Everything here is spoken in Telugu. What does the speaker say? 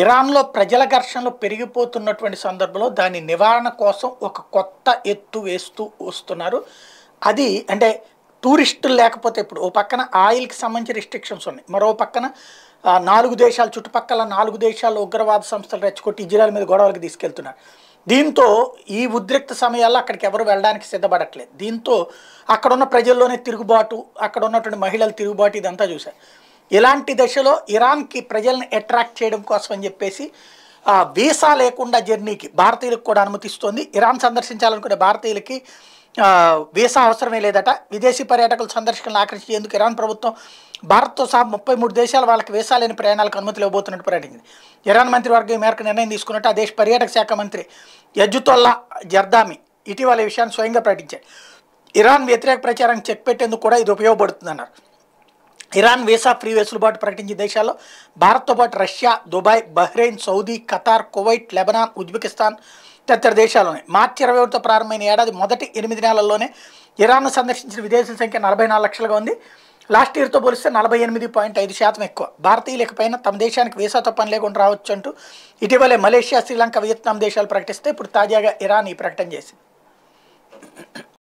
ఇరాన్లో ప్రజల ఘర్షణలు పెరిగిపోతున్నటువంటి సందర్భంలో దాని నివారణ కోసం ఒక కొత్త ఎత్తు వేస్తూ వస్తున్నారు అది అంటే టూరిస్టులు లేకపోతే ఇప్పుడు ఓ పక్కన ఆయిల్కి సంబంధించి రిస్ట్రిక్షన్స్ ఉన్నాయి మరో పక్కన నాలుగు దేశాల చుట్టుపక్కల నాలుగు దేశాలు ఉగ్రవాద సంస్థలు రెచ్చగొట్టి ఇజ్రాయల్ మీద గొడవలకు తీసుకెళ్తున్నారు దీంతో ఈ ఉద్రిక్త సమయాల్లో అక్కడికి ఎవరు వెళ్ళడానికి సిద్ధపడట్లేదు దీంతో అక్కడున్న ప్రజల్లోనే తిరుగుబాటు అక్కడ ఉన్నటువంటి మహిళల తిరుగుబాటు ఇదంతా చూశారు ఇలాంటి దశలో ఇరాన్కి ప్రజల్ని అట్రాక్ట్ చేయడం కోసం అని చెప్పేసి వీసా లేకుండా జర్నీకి భారతీయులకు కూడా అనుమతిస్తోంది ఇరాన్ సందర్శించాలనుకునే భారతీయులకి వీసా అవసరమే లేదట విదేశీ పర్యాటకులు సందర్శకులను ఆకర్షించేందుకు ఇరాన్ ప్రభుత్వం భారత్తో సహా ముప్పై మూడు దేశాలు వాళ్ళకి వీసా లేని ప్రయాణాలకు అనుమతులు ఇవ్వబోతున్నట్టు ప్రకటించింది ఇరాన్ మంత్రివర్గం ఈ మేరకు నిర్ణయం తీసుకున్నట్టు ఆ దేశ పర్యాటక శాఖ మంత్రి యజ్జుతోల్లా జర్దామి ఇటీవల విషయాన్ని స్వయంగా ప్రకటించారు ఇరాన్ వ్యతిరేక ప్రచారానికి చెక్ పెట్టేందుకు కూడా ఇది ఉపయోగపడుతుందన్నారు ఇరాన్ వీసా ఫ్రీ వెసులుబాటు ప్రకటించిన దేశాల్లో భారత్తో పాటు Russia Dubai Bahrain Saudi Qatar Kuwait Lebanon Uzbekistan తదితర దేశాల్లోనే మార్చి ఇరవై ఒకటితో ప్రారంభమైన ఏడాది మొదటి ఎనిమిది నెలల్లోనే ఇరాన్ను సందర్శించిన విదేశీ సంఖ్య నలభై నాలుగు లక్షలుగా ఉంది లాస్ట్ ఇయర్తో పోలిస్తే నలభై ఎనిమిది పాయింట్ ఐదు శాతం ఎక్కువ భారతీయులు ఇకపైన తమ దేశానికి వీసాతో పని లేకుండా రావచ్చు అంటూ ఇటీవలే మలేషియా శ్రీలంక వియత్నాం దేశాలు ప్రకటిస్తే ఇప్పుడు తాజాగా ఇరాన్ ఈ ప్రకటన చేసింది